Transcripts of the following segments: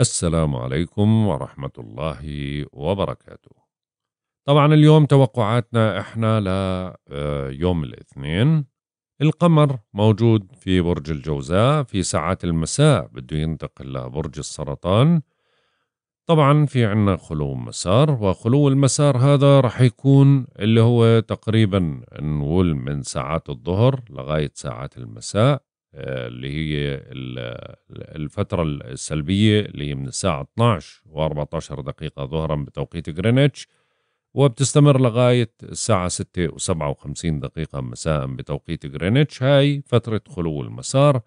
السلام عليكم ورحمة الله وبركاته طبعا اليوم توقعاتنا احنا ليوم آه، الاثنين القمر موجود في برج الجوزاء في ساعات المساء بده ينتقل لبرج السرطان طبعا في عنا خلو مسار وخلو المسار هذا رح يكون اللي هو تقريبا نقول من ساعات الظهر لغاية ساعات المساء آه، اللي هي الفترة السلبية اللي هي من الساعة 12 و14 دقيقة ظهرا بتوقيت غرينتش وبتستمر لغاية الساعة 6 و57 دقيقة مساء بتوقيت غرينتش هاي فترة خلو المسار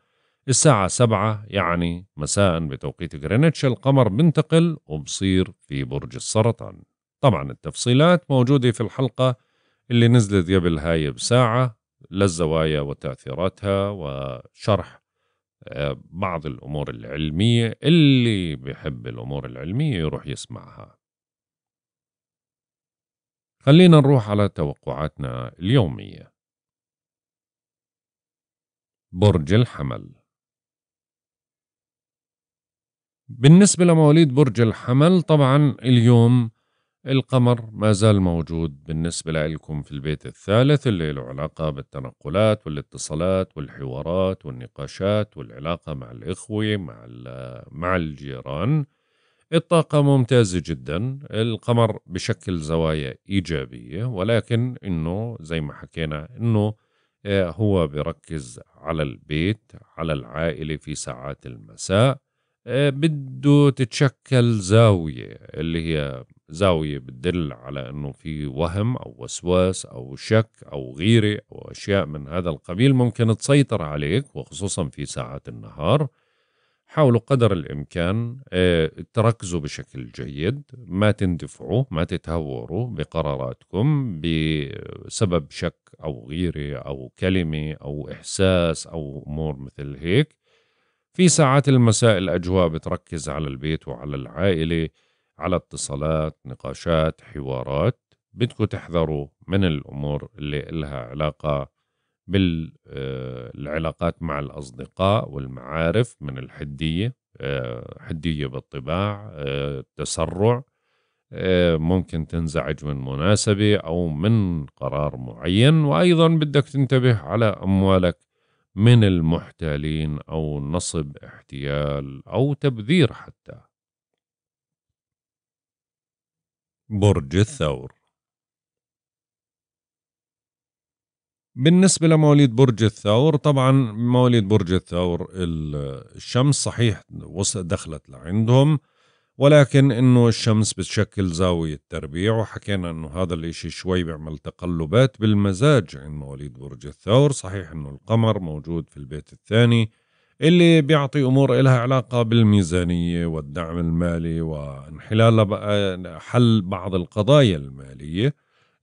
الساعة 7 يعني مساء بتوقيت غرينتش القمر بنتقل وبصير في برج السرطان طبعا التفصيلات موجودة في الحلقة اللي نزلت قبل هاي بساعة للزوايا وتأثيراتها وشرح آه، بعض الأمور العلمية اللي بيحب الأمور العلمية يروح يسمعها خلينا نروح على توقعاتنا اليومية برج الحمل بالنسبة لمواليد برج الحمل طبعا اليوم القمر ما زال موجود بالنسبة لكم في البيت الثالث اللي له علاقة بالتنقلات والاتصالات والحوارات والنقاشات والعلاقة مع الإخوة مع, مع الجيران الطاقة ممتازة جدا القمر بشكل زوايا إيجابية ولكن إنه زي ما حكينا إنه آه، هو بركز على البيت على العائلة في ساعات المساء آه، بده تتشكل زاوية اللي هي زاوية بتدل على أنه في وهم أو وسواس أو شك أو غيرة أو أشياء من هذا القبيل ممكن تسيطر عليك وخصوصا في ساعات النهار حاولوا قدر الإمكان آه، تركزوا بشكل جيد ما تندفعوا ما تتهوروا بقراراتكم بسبب شك أو غيرة أو كلمة أو إحساس أو أمور مثل هيك في ساعات المساء الأجواء بتركز على البيت وعلى العائلة على اتصالات نقاشات حوارات بدكم تحذروا من الأمور اللي إلها علاقة بالعلاقات آه، مع الأصدقاء والمعارف من الحدية آه، حدية بالطباع آه، تسرع ممكن تنزعج من مناسبة أو من قرار معين وأيضا بدك تنتبه على أموالك من المحتالين أو نصب احتيال أو تبذير حتى برج الثور بالنسبة لمواليد برج الثور طبعا مواليد برج الثور الشمس صحيح دخلت لعندهم ولكن انه الشمس بتشكل زاوية تربيع وحكينا انه هذا الاشي شوي بيعمل تقلبات بالمزاج عند مواليد برج الثور صحيح انه القمر موجود في البيت الثاني اللي بيعطي امور لها علاقه بالميزانيه والدعم المالي وانحلال آه، حل بعض القضايا الماليه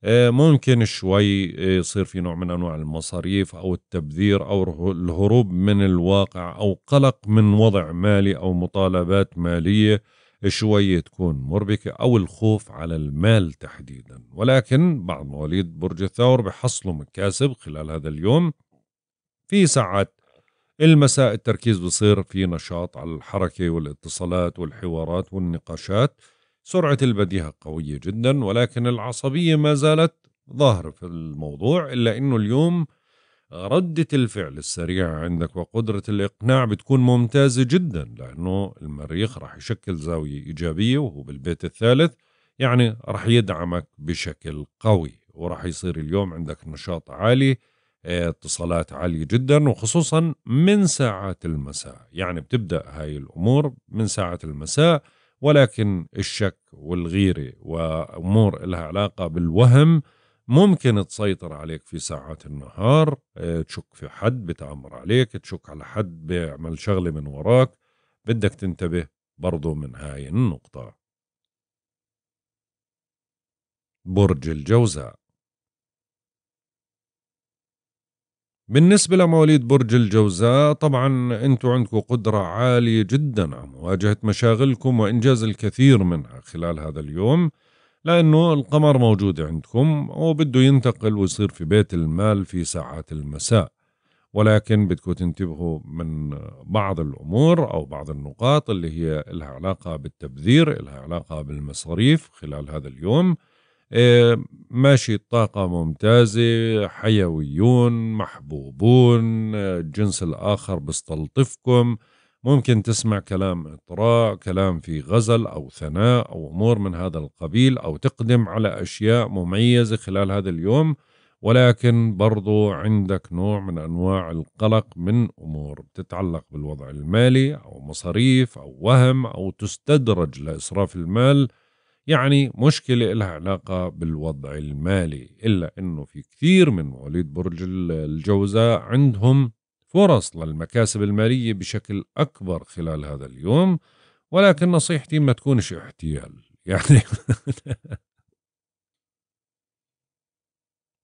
آه، ممكن شوي آه، يصير في نوع من انواع المصاريف او التبذير او الهروب من الواقع او قلق من وضع مالي او مطالبات ماليه شوي تكون مربكة أو الخوف على المال تحديدا ولكن بعض مواليد برج الثور بحصلوا مكاسب خلال هذا اليوم في ساعات المساء التركيز بصير في نشاط على الحركة والاتصالات والحوارات والنقاشات سرعة البديهة قوية جدا ولكن العصبية ما زالت ظاهرة في الموضوع إلا أنه اليوم ردة الفعل السريعة عندك وقدرة الإقناع بتكون ممتازة جدا لأنه المريخ راح يشكل زاوية إيجابية وهو بالبيت الثالث يعني راح يدعمك بشكل قوي وراح يصير اليوم عندك نشاط عالي اتصالات عالية جدا وخصوصا من ساعات المساء يعني بتبدأ هاي الأمور من ساعة المساء ولكن الشك والغيرة وأمور لها علاقة بالوهم ممكن تسيطر عليك في ساعات النهار آه، تشك في حد بتعمر عليك تشك على حد بيعمل شغلة من وراك بدك تنتبه برضو من هاي النقطة برج الجوزاء بالنسبة لمواليد برج الجوزاء طبعا انتم عندكم قدرة عالية جدا على مواجهة مشاغلكم وإنجاز الكثير منها خلال هذا اليوم لأنه القمر موجود عندكم وبده ينتقل ويصير في بيت المال في ساعات المساء ولكن بدكم تنتبهوا من بعض الأمور أو بعض النقاط اللي هي لها علاقة بالتبذير لها علاقة بالمصاريف خلال هذا اليوم إيه، ماشي الطاقة ممتازة حيويون محبوبون الجنس الآخر بستلطفكم ممكن تسمع كلام إطراء كلام في غزل أو ثناء أو أمور من هذا القبيل أو تقدم على أشياء مميزة خلال هذا اليوم ولكن برضو عندك نوع من أنواع القلق من أمور بتتعلق بالوضع المالي أو مصاريف أو وهم أو تستدرج لإسراف المال يعني مشكلة لها علاقة بالوضع المالي إلا أنه في كثير من مواليد برج الجوزاء عندهم فرص للمكاسب المالية بشكل أكبر خلال هذا اليوم ولكن نصيحتي ما تكونش احتيال يعني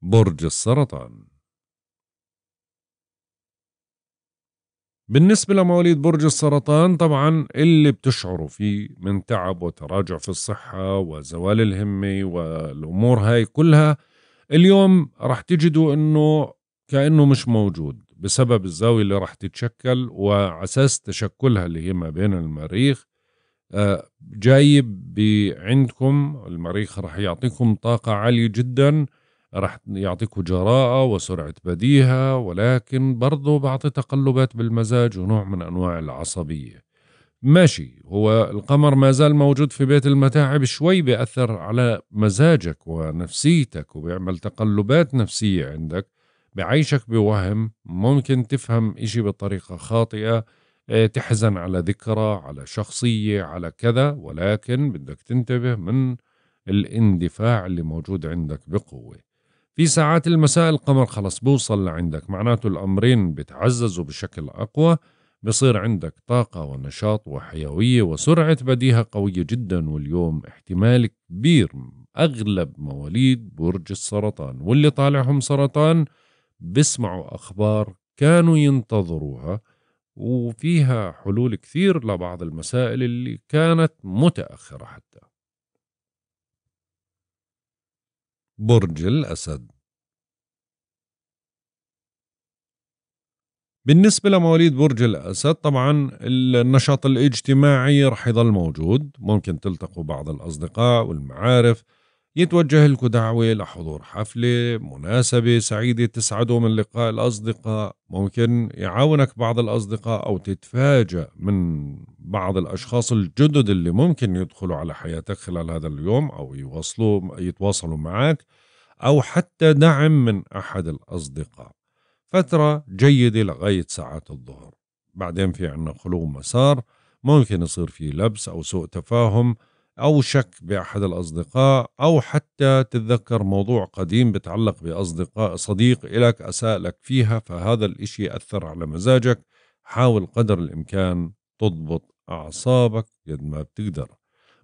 برج السرطان بالنسبة لمواليد برج السرطان طبعا اللي بتشعروا فيه من تعب وتراجع في الصحة وزوال الهمة والأمور هاي كلها اليوم رح تجدوا أنه كأنه مش موجود بسبب الزاوية اللي رح تتشكل وعساس تشكلها اللي هي ما بين المريخ آه، جايب عندكم المريخ رح يعطيكم طاقة عالية جداً راح يعطيك جراءة وسرعة بديهة ولكن برضو بعطي تقلبات بالمزاج ونوع من أنواع العصبية ماشي هو القمر ما زال موجود في بيت المتاعب شوي بيأثر على مزاجك ونفسيتك وبيعمل تقلبات نفسية عندك بعيشك بوهم ممكن تفهم إشي بطريقة خاطئة آه، تحزن على ذكرى على شخصية على كذا ولكن بدك تنتبه من الاندفاع اللي موجود عندك بقوة في ساعات المساء القمر خلص بوصل لعندك معناته الأمرين بتعززوا بشكل أقوى بصير عندك طاقة ونشاط وحيوية وسرعة بديهة قوية جدا واليوم احتمال كبير أغلب مواليد برج السرطان واللي طالعهم سرطان بسمعوا أخبار كانوا ينتظروها وفيها حلول كثير لبعض المسائل اللي كانت متأخرة حتى برج الأسد بالنسبة لمواليد برج الأسد طبعا النشاط الاجتماعي رح يظل موجود ممكن تلتقوا بعض الأصدقاء والمعارف يتوجه لكم دعوة لحضور حفلة مناسبة سعيدة تسعده من لقاء الأصدقاء ممكن يعاونك بعض الأصدقاء أو تتفاجأ من بعض الأشخاص الجدد اللي ممكن يدخلوا على حياتك خلال هذا اليوم أو يوصلوا يتواصلوا معك أو حتى دعم من أحد الأصدقاء فترة جيدة لغاية ساعات الظهر بعدين في عنا خلو مسار ممكن يصير في لبس أو سوء تفاهم أو شك بأحد الأصدقاء أو حتى تتذكر موضوع قديم بتعلق بأصدقاء صديق إلك أساء لك فيها فهذا الإشي أثر على مزاجك حاول قدر الإمكان تضبط أعصابك قد ما بتقدر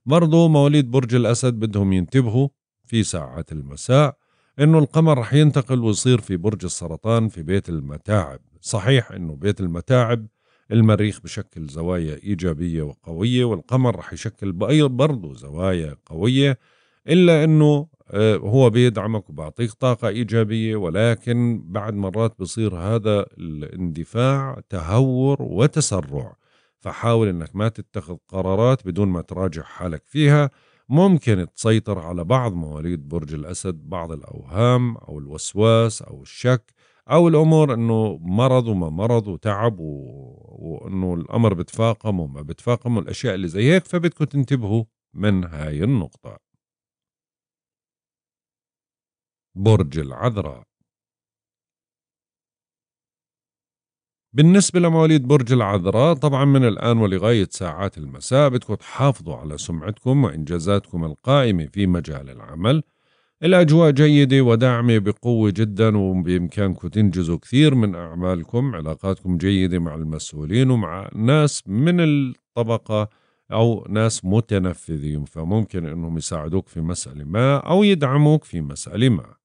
برضو مواليد برج الأسد بدهم ينتبهوا في ساعات المساء إنه القمر رح ينتقل ويصير في برج السرطان في بيت المتاعب صحيح إنه بيت المتاعب المريخ بشكل زوايا إيجابية وقوية والقمر رح يشكل برضه زوايا قوية إلا أنه آه، هو بيدعمك وبيعطيك طاقة إيجابية ولكن بعد مرات بصير هذا الاندفاع تهور وتسرع فحاول أنك ما تتخذ قرارات بدون ما تراجع حالك فيها ممكن تسيطر على بعض مواليد برج الأسد بعض الأوهام أو الوسواس أو الشك او الامور انه مرض وما مرض وتعب و... وانه الامر بتفاقم وما بتفاقم والاشياء اللي زي هيك فبدكم تنتبهوا من هاي النقطه برج العذراء بالنسبة لمواليد برج العذراء طبعا من الآن ولغاية ساعات المساء بدكم تحافظوا على سمعتكم وإنجازاتكم القائمة في مجال العمل الأجواء جيدة وداعمة بقوة جدا وبإمكانكم تنجزوا كثير من أعمالكم علاقاتكم جيدة مع المسؤولين ومع ناس من الطبقة أو ناس متنفذين فممكن أنهم يساعدوك في مسألة ما أو يدعموك في مسألة ما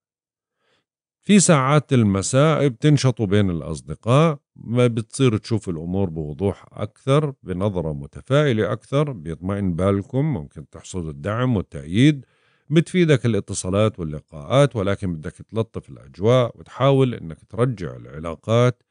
في ساعات المساء بتنشطوا بين الأصدقاء ما بتصير تشوف الأمور بوضوح أكثر بنظرة متفائلة أكثر بيطمئن بالكم ممكن تحصلوا الدعم والتأييد بتفيدك الاتصالات واللقاءات ولكن بدك تلطف الأجواء وتحاول أنك ترجع العلاقات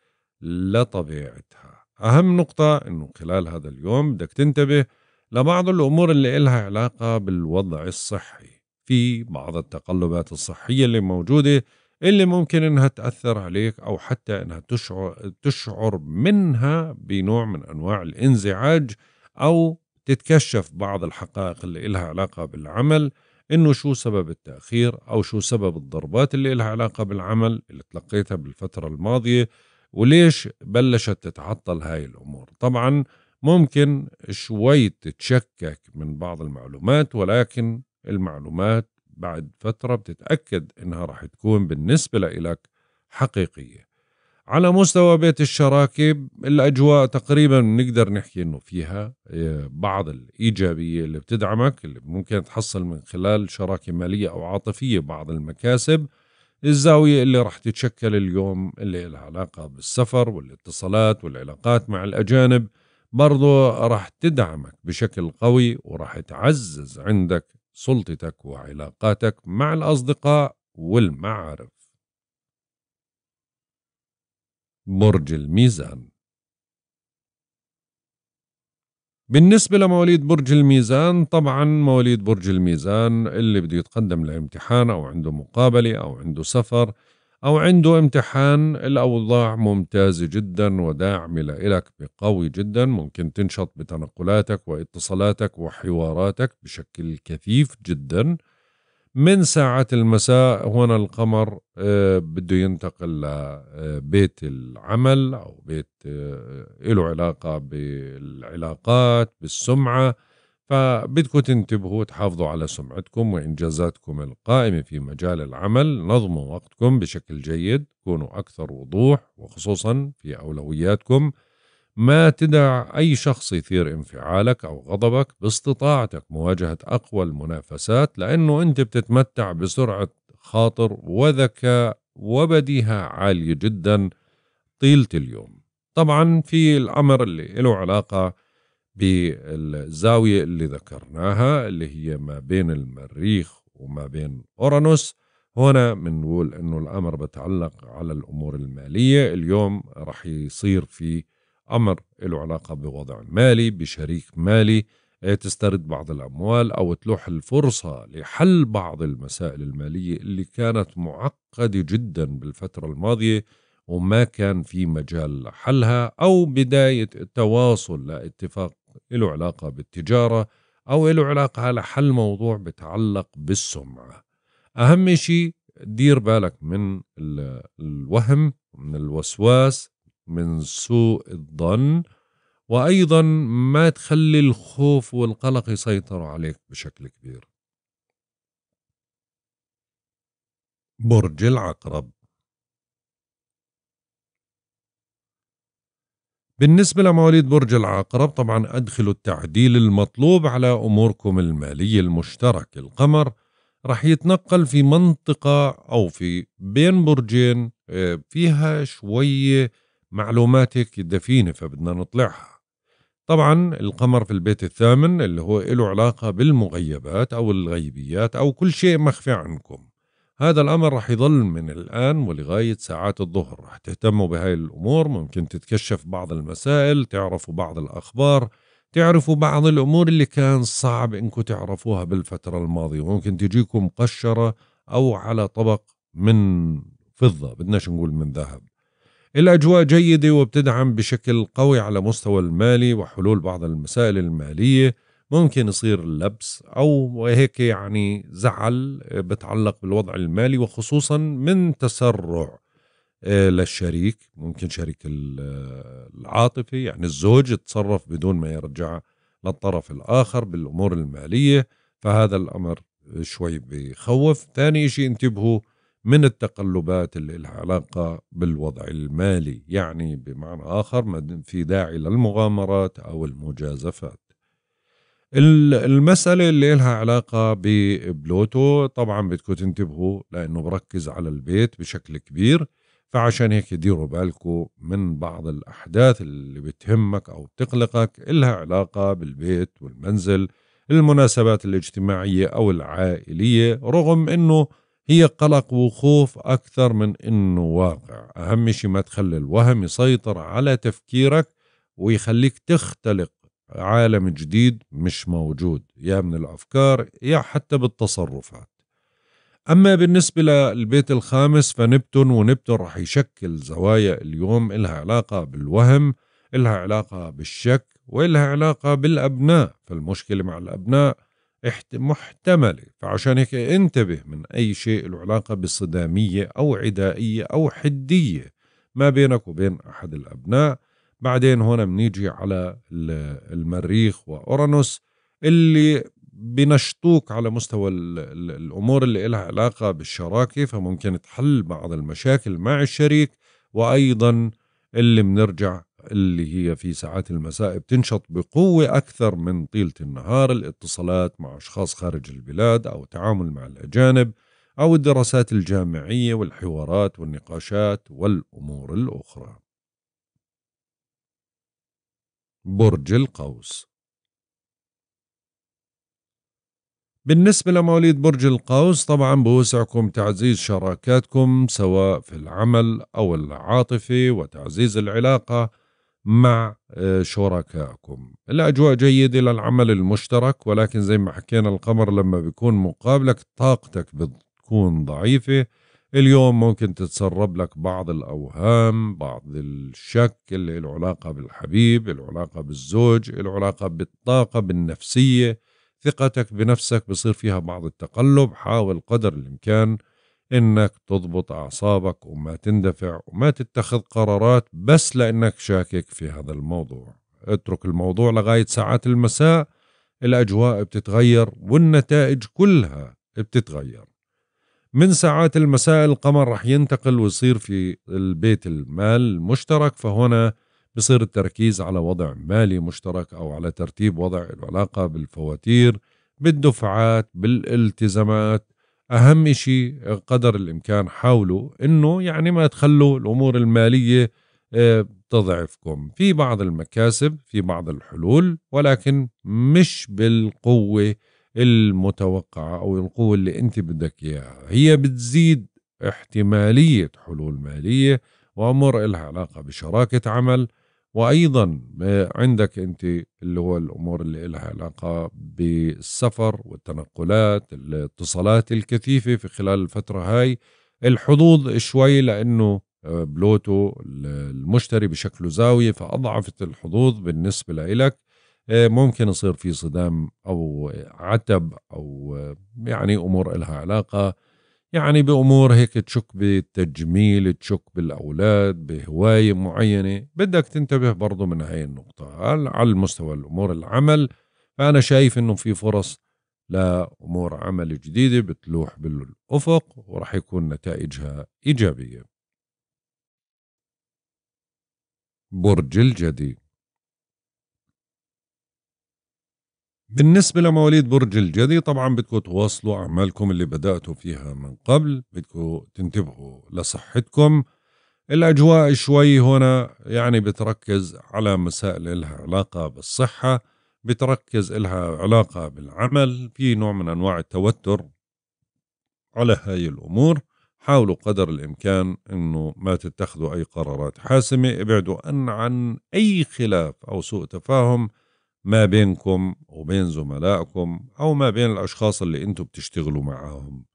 لطبيعتها أهم نقطة أنه خلال هذا اليوم بدك تنتبه لبعض الأمور اللي إلها علاقة بالوضع الصحي في بعض التقلبات الصحية اللي موجودة اللي ممكن انها تأثر عليك او حتى انها تشعر تشعر منها بنوع من انواع الانزعاج او تتكشف بعض الحقائق اللي إلها علاقة بالعمل انه شو سبب التاخير او شو سبب الضربات اللي لها علاقه بالعمل اللي تلقيتها بالفتره الماضيه وليش بلشت تتعطل هاي الامور طبعا ممكن شوي تتشكك من بعض المعلومات ولكن المعلومات بعد فتره بتتاكد انها راح تكون بالنسبه لك حقيقيه على مستوى بيت الشراكة الأجواء تقريبا نقدر نحكي أنه فيها آه، بعض الإيجابية اللي بتدعمك اللي ممكن تحصل من خلال شراكة مالية أو عاطفية بعض المكاسب الزاوية اللي راح تتشكل اليوم اللي لها علاقة بالسفر والاتصالات والعلاقات مع الأجانب برضو راح تدعمك بشكل قوي وراح تعزز عندك سلطتك وعلاقاتك مع الأصدقاء والمعارف برج الميزان بالنسبة لمواليد برج الميزان طبعا مواليد برج الميزان اللي بده يتقدم لامتحان أو عنده مقابلة أو عنده سفر أو عنده امتحان الأوضاع ممتازة جدا وداعمة لإلك بقوي جدا ممكن تنشط بتنقلاتك واتصالاتك وحواراتك بشكل كثيف جدا من ساعة المساء هنا القمر آه، بده ينتقل لبيت آه، العمل أو بيت آه، له علاقة بالعلاقات بالسمعة فبدكم تنتبهوا تحافظوا على سمعتكم وإنجازاتكم القائمة في مجال العمل نظموا وقتكم بشكل جيد كونوا أكثر وضوح وخصوصا في أولوياتكم ما تدع أي شخص يثير انفعالك أو غضبك باستطاعتك مواجهة أقوى المنافسات لأنه أنت بتتمتع بسرعة خاطر وذكاء وبديهة عالية جدا طيلة اليوم طبعا في الأمر اللي له علاقة بالزاوية اللي ذكرناها اللي هي ما بين المريخ وما بين أورانوس هنا بنقول أنه الأمر بتعلق على الأمور المالية اليوم رح يصير في امر له علاقه بوضع مالي بشريك مالي آه، تسترد بعض الاموال او تلوح الفرصه لحل بعض المسائل الماليه اللي كانت معقده جدا بالفتره الماضيه وما كان في مجال لحلها او بدايه التواصل لاتفاق له علاقه بالتجاره او له علاقه لحل موضوع بتعلق بالسمعه اهم شيء دير بالك من الوهم من الوسواس من سوء الظن وايضا ما تخلي الخوف والقلق يسيطروا عليك بشكل كبير برج العقرب بالنسبة لمواليد برج العقرب طبعا أدخلوا التعديل المطلوب على أموركم المالية المشتركة القمر رح يتنقل في منطقة أو في بين برجين آه، فيها شوية معلومات هيك دفينة فبدنا نطلعها طبعا القمر في البيت الثامن اللي هو له علاقة بالمغيبات أو الغيبيات أو كل شيء مخفي عنكم هذا الأمر رح يظل من الآن ولغاية ساعات الظهر رح تهتموا بهاي الأمور ممكن تتكشف بعض المسائل تعرفوا بعض الأخبار تعرفوا بعض الأمور اللي كان صعب إنكم تعرفوها بالفترة الماضية ممكن تجيكم قشرة أو على طبق من فضة بدناش نقول من ذهب الأجواء جيدة وبتدعم بشكل قوي على مستوى المالي وحلول بعض المسائل المالية ممكن يصير لبس أو هيك يعني زعل بتعلق بالوضع المالي وخصوصا من تسرع آه، للشريك ممكن شريك آه، العاطفي يعني الزوج يتصرف بدون ما يرجع للطرف الآخر بالأمور المالية فهذا الأمر شوي بخوف ثاني شيء انتبهوا من التقلبات اللي لها علاقة بالوضع المالي يعني بمعنى آخر في داعي للمغامرات أو المجازفات المسألة اللي لها علاقة ببلوتو طبعا بدكم تنتبهوا لأنه بركز على البيت بشكل كبير فعشان هيك ديروا بالكم من بعض الأحداث اللي بتهمك أو بتقلقك إلها علاقة بالبيت والمنزل المناسبات الاجتماعية أو العائلية رغم أنه هي قلق وخوف أكثر من إنه واقع أهم شيء ما تخلي الوهم يسيطر على تفكيرك ويخليك تختلق عالم جديد مش موجود يا من الأفكار يا حتى بالتصرفات أما بالنسبة للبيت الخامس فنبتون ونبتون رح يشكل زوايا اليوم إلها علاقة بالوهم إلها علاقة بالشك وإلها علاقة بالأبناء فالمشكلة مع الأبناء محتملة فعشان هيك انتبه من أي شيء له علاقة بصدامية أو عدائية أو حدية ما بينك وبين أحد الأبناء بعدين هنا بنيجي على المريخ وأورانوس اللي بنشطوك على مستوى الأمور اللي لها علاقة بالشراكة فممكن تحل بعض المشاكل مع الشريك وأيضا اللي بنرجع اللي هي في ساعات المساء بتنشط بقوة أكثر من طيلة النهار الاتصالات مع أشخاص خارج البلاد أو التعامل مع الأجانب أو الدراسات الجامعية والحوارات والنقاشات والأمور الأخرى برج القوس بالنسبة لمواليد برج القوس طبعا بوسعكم تعزيز شراكاتكم سواء في العمل أو العاطفة وتعزيز العلاقة مع آه، شركائكم الأجواء جيدة للعمل المشترك ولكن زي ما حكينا القمر لما بيكون مقابلك طاقتك بتكون ضعيفة اليوم ممكن تتسرب لك بعض الأوهام بعض الشك اللي له علاقة بالحبيب العلاقة بالزوج العلاقة بالطاقة بالنفسية ثقتك بنفسك بصير فيها بعض التقلب حاول قدر الإمكان انك تضبط اعصابك وما تندفع وما تتخذ قرارات بس لانك شاكك في هذا الموضوع اترك الموضوع لغايه ساعات المساء الاجواء بتتغير والنتائج كلها بتتغير من ساعات المساء القمر رح ينتقل ويصير في البيت المال المشترك فهنا بصير التركيز على وضع مالي مشترك او على ترتيب وضع العلاقه بالفواتير بالدفعات بالالتزامات اهم شيء قدر الامكان حاولوا انه يعني ما تخلوا الامور الماليه آه، تضعفكم في بعض المكاسب في بعض الحلول ولكن مش بالقوه المتوقعه او القوه اللي انت بدك اياها هي بتزيد احتماليه حلول ماليه وامور لها علاقه بشراكه عمل وايضا آه، عندك انت اللي هو الامور اللي لها علاقه بالسفر والتنقلات الاتصالات الكثيفه في خلال الفتره هاي الحظوظ شوي لانه آه، بلوتو المشتري بشكله زاويه فاضعفت الحظوظ بالنسبه لإلك آه، ممكن يصير في صدام او عتب او يعني امور لها علاقه يعني بأمور هيك تشك بالتجميل تشك بالأولاد بهواية معينة بدك تنتبه برضو من هاي النقطة على المستوى الأمور العمل فأنا شايف أنه في فرص لأمور عمل جديدة بتلوح بالأفق ورح يكون نتائجها إيجابية برج الجديد بالنسبة لمواليد برج الجدي طبعا بدكم تواصلوا أعمالكم اللي بدأتوا فيها من قبل بدكم تنتبهوا لصحتكم الأجواء شوي هنا يعني بتركز على مسائل لها علاقة بالصحة بتركز لها علاقة بالعمل في نوع من أنواع التوتر على هاي الأمور حاولوا قدر الإمكان أنه ما تتخذوا أي قرارات حاسمة ابعدوا أن عن أي خلاف أو سوء تفاهم ما بينكم وبين زملائكم أو ما بين الأشخاص اللي أنتم بتشتغلوا معاهم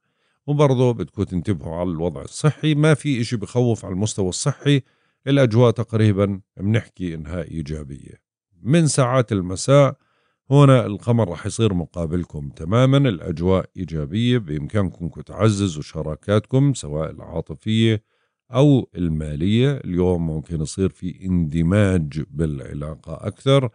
وبرضه بدكم تنتبهوا على الوضع الصحي ما في إشي بخوف على المستوى الصحي الأجواء تقريبا بنحكي إنها إيجابية من ساعات المساء هنا القمر رح يصير مقابلكم تماما الأجواء إيجابية بإمكانكم تعززوا شراكاتكم سواء العاطفية أو المالية اليوم ممكن يصير في اندماج بالعلاقة أكثر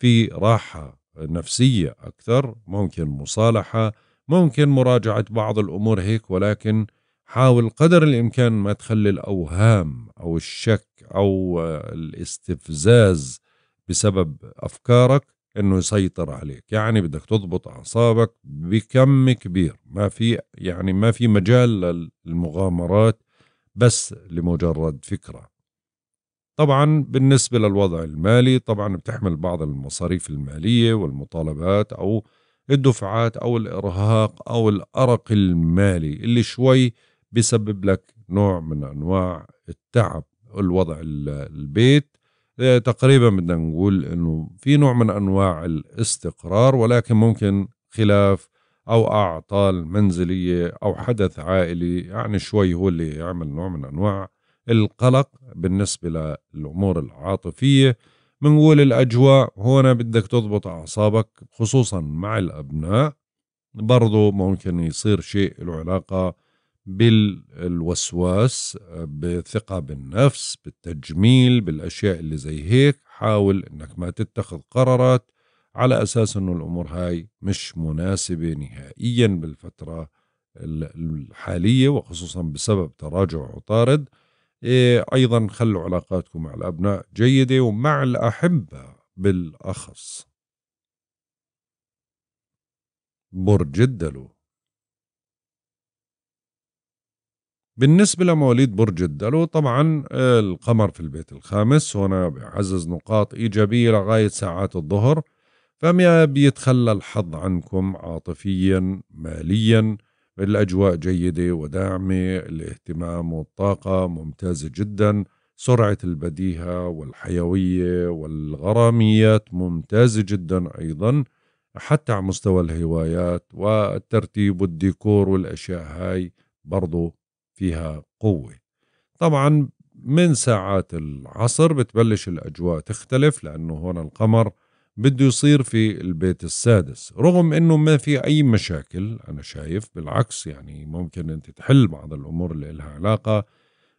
في راحة نفسية أكثر ممكن مصالحة ممكن مراجعة بعض الأمور هيك ولكن حاول قدر الإمكان ما تخلي الأوهام أو الشك أو الاستفزاز بسبب أفكارك أنه يسيطر عليك يعني بدك تضبط أعصابك بكم كبير ما في يعني ما في مجال للمغامرات بس لمجرد فكرة طبعا بالنسبة للوضع المالي طبعا بتحمل بعض المصاريف المالية والمطالبات أو الدفعات أو الإرهاق أو الأرق المالي اللي شوي بيسبب لك نوع من أنواع التعب الوضع البيت آه، تقريبا بدنا نقول انه في نوع من انواع الاستقرار ولكن ممكن خلاف او اعطال منزليه او حدث عائلي يعني شوي هو اللي يعمل نوع من انواع القلق بالنسبة للأمور العاطفية بنقول الأجواء هون بدك تضبط أعصابك خصوصا مع الأبناء برضو ممكن يصير شيء له علاقة بالوسواس بثقة بالنفس بالتجميل بالأشياء اللي زي هيك حاول أنك ما تتخذ قرارات على أساس أنه الأمور هاي مش مناسبة نهائيا بالفترة الحالية وخصوصا بسبب تراجع عطارد إيه، أيضا خلوا علاقاتكم مع الأبناء جيدة ومع الأحبة بالأخص برج الدلو بالنسبة لمواليد برج الدلو طبعا آه، القمر في البيت الخامس هنا بيعزز نقاط إيجابية لغاية ساعات الظهر فما بيتخلى الحظ عنكم عاطفيا ماليا الأجواء جيدة وداعمة الاهتمام والطاقة ممتازة جدا سرعة البديهة والحيوية والغراميات ممتازة جدا أيضا حتى على مستوى الهوايات والترتيب والديكور والأشياء هاي برضو فيها قوة طبعا من ساعات العصر بتبلش الأجواء تختلف لأنه هون القمر بده يصير في البيت السادس رغم انه ما في اي مشاكل انا شايف بالعكس يعني ممكن انت تحل بعض الامور اللي لها علاقه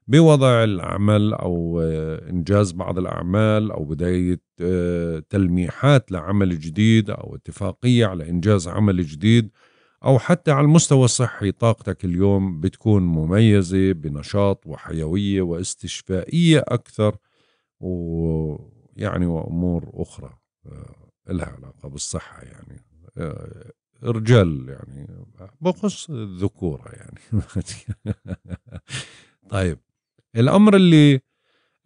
بوضع العمل او آه، انجاز بعض الاعمال او بدايه آه، تلميحات لعمل جديد او اتفاقيه على انجاز عمل جديد او حتى على المستوى الصحي طاقتك اليوم بتكون مميزه بنشاط وحيويه واستشفائيه اكثر ويعني وامور اخرى لها علاقه بالصحه يعني آه، رجال يعني بخص الذكوره يعني طيب الامر اللي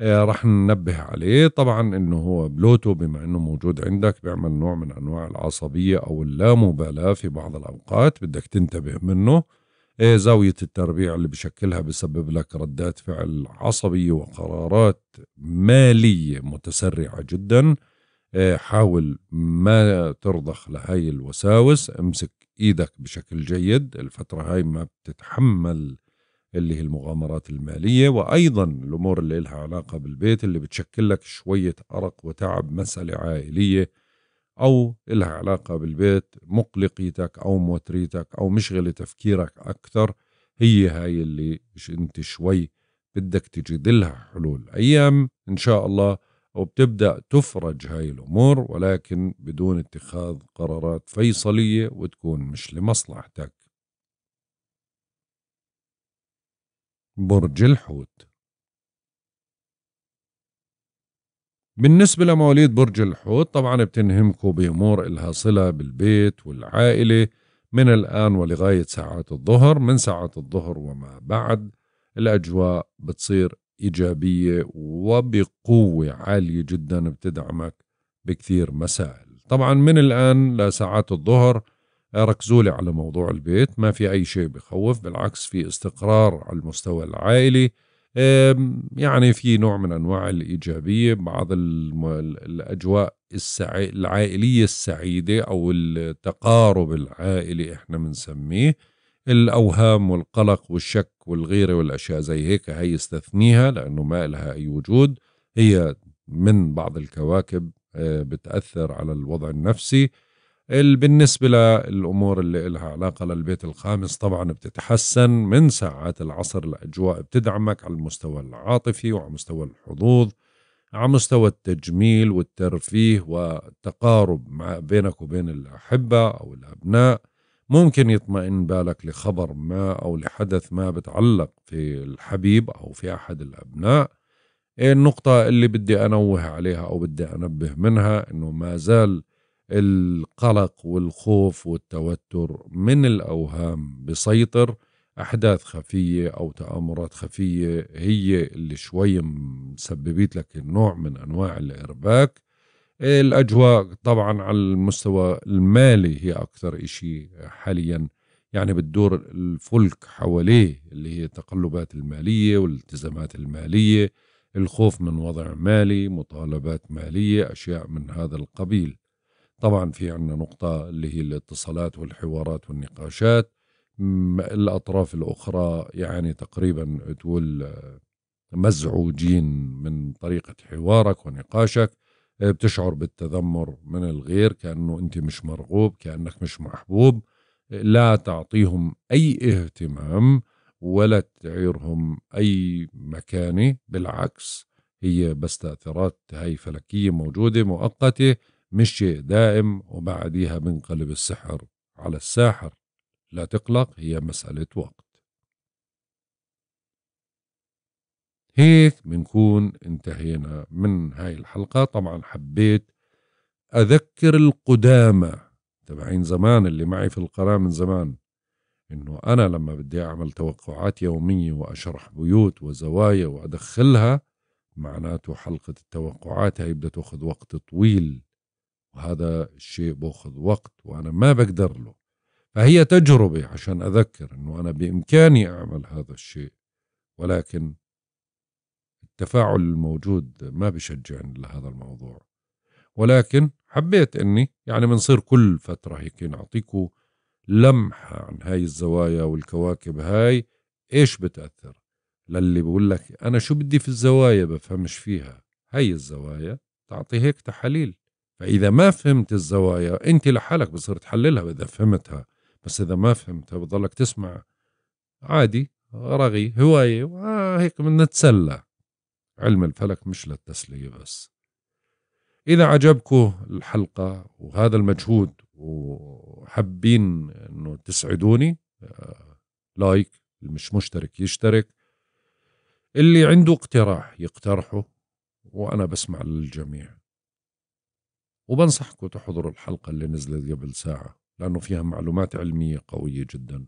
آه، راح ننبه عليه طبعا انه هو بلوتو بما انه موجود عندك بيعمل نوع من انواع العصبيه او اللامبالاه في بعض الاوقات بدك تنتبه منه آه، زاوية التربيع اللي بشكلها بسبب لك ردات فعل عصبية وقرارات مالية متسرعة جدا إيه، حاول ما ترضخ لهاي الوساوس امسك ايدك بشكل جيد الفترة هاي ما بتتحمل اللي هي المغامرات المالية وأيضا الأمور اللي لها علاقة بالبيت اللي بتشكل لك شوية أرق وتعب مسألة عائلية أو لها علاقة بالبيت مقلقيتك أو موتريتك أو مشغلة تفكيرك أكثر هي هاي اللي أنت شوي بدك تجدلها لها حلول أيام إن شاء الله وبتبدأ تفرج هاي الأمور ولكن بدون اتخاذ قرارات فيصلية وتكون مش لمصلحتك برج الحوت بالنسبة لمواليد برج الحوت طبعا بتنهمكم بأمور إلها صلة بالبيت والعائلة من الآن ولغاية ساعات الظهر من ساعات الظهر وما بعد الأجواء بتصير إيجابية وبقوة عالية جدا بتدعمك بكثير مسائل طبعا من الآن لساعات الظهر ركزوا لي على موضوع البيت ما في أي شيء بخوف بالعكس في استقرار على المستوى العائلي يعني في نوع من أنواع الإيجابية بعض الأجواء السعي... العائلية السعيدة أو التقارب العائلي إحنا بنسميه الأوهام والقلق والشك والغيرة والأشياء زي هيك هي استثنيها لأنه ما لها أي وجود هي من بعض الكواكب آه، بتأثر على الوضع النفسي بالنسبة للأمور اللي لها علاقة للبيت الخامس طبعا بتتحسن من ساعات العصر الأجواء بتدعمك على المستوى العاطفي وعلى مستوى الحظوظ على مستوى التجميل والترفيه والتقارب بينك وبين الأحبة أو الأبناء ممكن يطمئن بالك لخبر ما أو لحدث ما بتعلق في الحبيب أو في أحد الأبناء إيه النقطة اللي بدي أنوه عليها أو بدي أنبه منها أنه ما زال القلق والخوف والتوتر من الأوهام بسيطر أحداث خفية أو تآمرات خفية هي اللي شوي مسببت لك النوع من أنواع الإرباك الأجواء طبعا على المستوى المالي هي أكثر إشي حاليا يعني بتدور الفلك حواليه اللي هي التقلبات المالية والالتزامات المالية الخوف من وضع مالي مطالبات مالية أشياء من هذا القبيل طبعا في عندنا نقطة اللي هي الاتصالات والحوارات والنقاشات الأطراف الأخرى يعني تقريبا تقول مزعوجين من طريقة حوارك ونقاشك آه، بتشعر بالتذمر من الغير كأنه أنت مش مرغوب كأنك مش محبوب لا تعطيهم أي اهتمام ولا تعيرهم أي مكانة بالعكس هي بس تأثيرات هاي فلكية موجودة مؤقتة مش شيء دائم وبعديها بنقلب السحر على الساحر لا تقلق هي مسألة وقت هيك بنكون انتهينا من هاي الحلقة طبعا حبيت أذكر القدامى تبعين زمان اللي معي في القناة من زمان إنه أنا لما بدي أعمل توقعات يومية وأشرح بيوت وزوايا وأدخلها معناته حلقة التوقعات هاي بدها تأخذ وقت طويل وهذا الشيء بأخذ وقت وأنا ما بقدر له فهي تجربة عشان أذكر إنه أنا بإمكاني أعمل هذا الشيء ولكن التفاعل الموجود ما بشجعني لهذا الموضوع ولكن حبيت اني يعني بنصير كل فتره هيك نعطيكم لمحه عن هاي الزوايا والكواكب هاي ايش بتاثر للي بقول لك انا شو بدي في الزوايا بفهمش فيها هاي الزوايا تعطي هيك تحاليل فاذا ما فهمت الزوايا انت لحالك بصير تحللها اذا فهمتها بس اذا ما فهمتها بضلك تسمع عادي رغي هوايه وهيك بنتسلى علم الفلك مش للتسلية بس إذا عجبكم الحلقة وهذا المجهود وحابين أنه تسعدوني آه، لايك اللي مش مشترك يشترك اللي عنده اقتراح يقترحه وأنا بسمع للجميع وبنصحكم تحضروا الحلقة اللي نزلت قبل ساعة لأنه فيها معلومات علمية قوية جدا